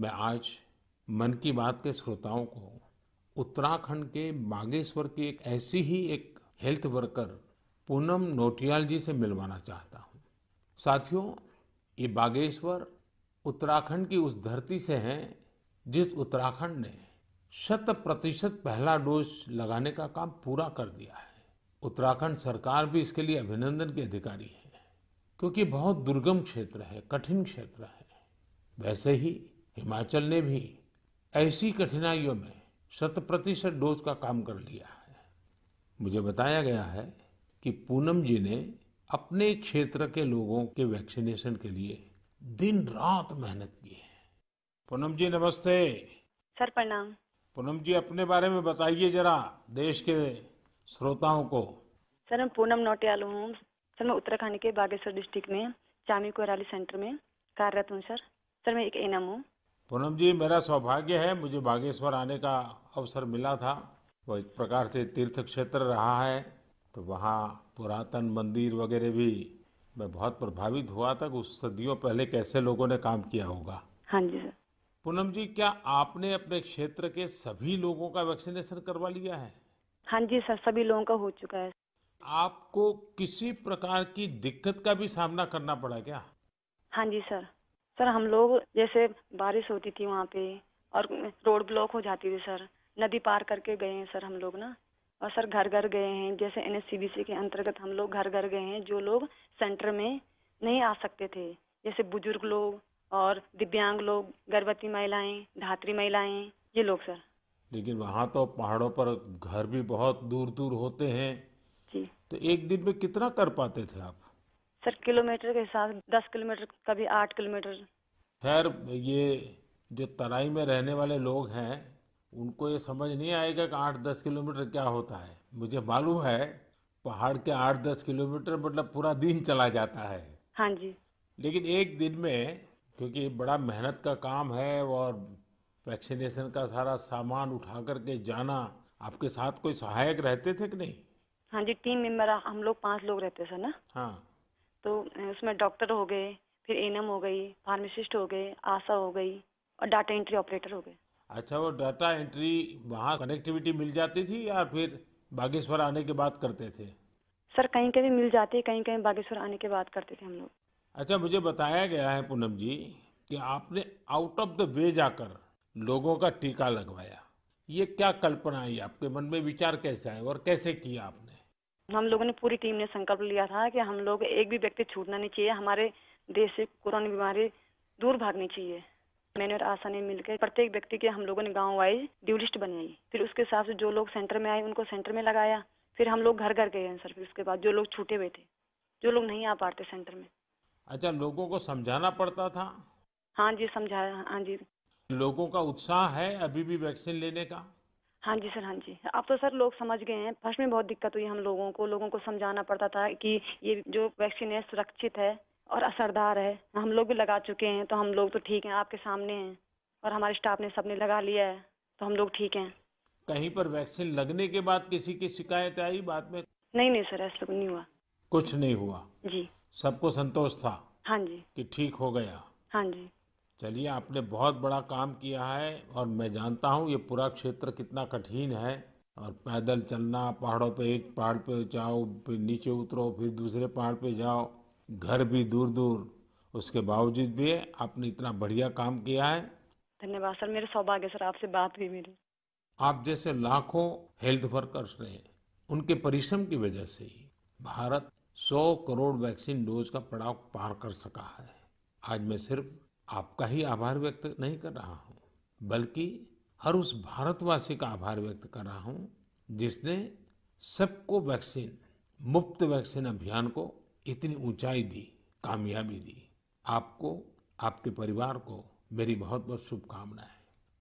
मैं आज मन की बात के श्रोताओं को उत्तराखंड के बागेश्वर की एक ऐसी ही एक हेल्थ वर्कर पूनम नोटियाल जी से मिलवाना चाहता हूँ साथियों ये बागेश्वर उत्तराखंड की उस धरती से है जिस उत्तराखंड ने शत प्रतिशत पहला डोज लगाने का काम पूरा कर दिया है उत्तराखंड सरकार भी इसके लिए अभिनंदन के अधिकारी है क्योंकि बहुत दुर्गम क्षेत्र है कठिन क्षेत्र है वैसे ही हिमाचल ने भी ऐसी कठिनाइयों में शत प्रतिशत डोज का काम कर लिया है मुझे बताया गया है कि पूनम जी ने अपने क्षेत्र के लोगों के वैक्सीनेशन के लिए दिन रात मेहनत की है पूनम जी नमस्ते सर प्रणाम पूनम जी अपने बारे में बताइए जरा देश के श्रोताओं को सर मैं पूनम नोटियाल हूँ सर मैं उत्तराखंड के बागेश्वर डिस्ट्रिक्ट में चामी कोराली सेंटर में कार्यरत हूँ सर सर मैं एक एनम हूँ पूनम जी मेरा सौभाग्य है मुझे बागेश्वर आने का अवसर मिला था वो एक प्रकार से तीर्थ क्षेत्र रहा है तो वहाँ पुरातन मंदिर वगैरह भी मैं बहुत प्रभावित हुआ था उस सदियों पहले कैसे लोगों ने काम किया होगा हाँ जी सर पूनम जी क्या आपने अपने क्षेत्र के सभी लोगों का वैक्सीनेशन करवा लिया है हाँ जी सर सभी लोगों का हो चुका है आपको किसी प्रकार की दिक्कत का भी सामना करना पड़ा क्या हाँ जी सर सर हम लोग जैसे बारिश होती थी वहाँ पे और रोड ब्लॉक हो जाती थी सर नदी पार करके गए हैं सर हम लोग ना और सर घर घर गए हैं जैसे एन के अंतर्गत हम लोग घर घर गए हैं जो लोग सेंटर में नहीं आ सकते थे जैसे बुजुर्ग लोग और दिव्यांग लोग गर्भवती महिलाएं धात्री महिलाएं ये लोग सर लेकिन वहाँ तो पहाड़ों पर घर भी बहुत दूर दूर होते हैं जी तो एक दिन में कितना कर पाते थे आप सर किलोमीटर के हिसाब से दस किलोमीटर कभी आठ किलोमीटर खैर ये जो तराई में रहने वाले लोग हैं उनको ये समझ नहीं आएगा कि आठ दस किलोमीटर क्या होता है मुझे मालूम है पहाड़ के आठ दस किलोमीटर मतलब पूरा दिन चला जाता है हाँ जी लेकिन एक दिन में क्योंकि बड़ा मेहनत का काम है और वैक्सीनेशन का सारा सामान उठा करके जाना आपके साथ कोई सहायक रहते थे कि नहीं हाँ जी टीम मेंबर हम लोग पांच लोग रहते थे ना हाँ तो उसमें डॉक्टर हो गए फिर एनएम हो गई फार्मासिस्ट हो गए आशा हो गई और डाटा एंट्री ऑपरेटर हो गए अच्छा वो डाटा एंट्री वहाँ कनेक्टिविटी मिल जाती थी या फिर बागेश्वर आने के बाद करते थे सर कहीं कहीं मिल जाती कहीं कहीं बागेश्वर आने के बाद करते थे हम लोग अच्छा मुझे बताया गया है पूनम जी कि आपने आउट ऑफ द वे जाकर लोगों का टीका लगवाया ये क्या कल्पना आई आपके मन में विचार कैसा है और कैसे किया आपने हम लोगों ने पूरी टीम ने संकल्प लिया था कि हम लोग एक भी व्यक्ति छूटना नहीं चाहिए हमारे देश से कोरोना बीमारी दूर भागनी चाहिए मैंने और आशा ने मिलकर प्रत्येक व्यक्ति के हम लोगों ने गांव वाइज ड्यूलिस्ट बनाई फिर उसके हिसाब से जो लोग सेंटर में आए उनको सेंटर में लगाया फिर हम लोग घर घर गए हैं सर फिर उसके बाद जो लोग छूटे हुए थे जो लोग नहीं आ पाते सेंटर में अच्छा लोगों को समझाना पड़ता था हाँ जी समझाया हाँ जी लोगों का उत्साह है अभी भी वैक्सीन लेने का हाँ जी सर हाँ जी अब तो सर लोग समझ गए हैं फर्स्ट में बहुत दिक्कत हुई हम लोगों को लोगों को समझाना पड़ता था कि ये जो वैक्सीन है सुरक्षित है और असरदार है हम लोग भी लगा चुके हैं तो हम लोग तो ठीक हैं आपके सामने हैं और हमारे स्टाफ ने सबने लगा लिया है तो हम लोग ठीक हैं कहीं पर वैक्सीन लगने के बाद किसी की शिकायत आई बाद में नहीं नहीं सर ऐसा तो नहीं हुआ कुछ नहीं हुआ जी सबको संतोष था हाँ जी कि ठीक हो गया हाँ जी चलिए आपने बहुत बड़ा काम किया है और मैं जानता हूँ ये पूरा क्षेत्र कितना कठिन है और पैदल चलना पहाड़ों पे एक पहाड़ पे जाओ फिर नीचे उतरो फिर दूसरे पहाड़ पे जाओ घर भी दूर दूर उसके बावजूद भी आपने इतना बढ़िया काम किया है धन्यवाद सर मेरे सौभाग्य सर आपसे बात भी मिली आप जैसे लाखों हेल्थ वर्कर्स ने उनके परिश्रम की वजह से ही भारत 100 करोड़ वैक्सीन डोज का पड़ाव पार कर सका है आज मैं सिर्फ आपका ही आभार व्यक्त नहीं कर रहा हूँ बल्कि हर उस भारतवासी का आभार व्यक्त कर रहा हूँ जिसने सबको वैक्सीन मुफ्त वैक्सीन अभियान को इतनी ऊंचाई दी कामयाबी दी आपको आपके परिवार को मेरी बहुत बहुत शुभकामनाएं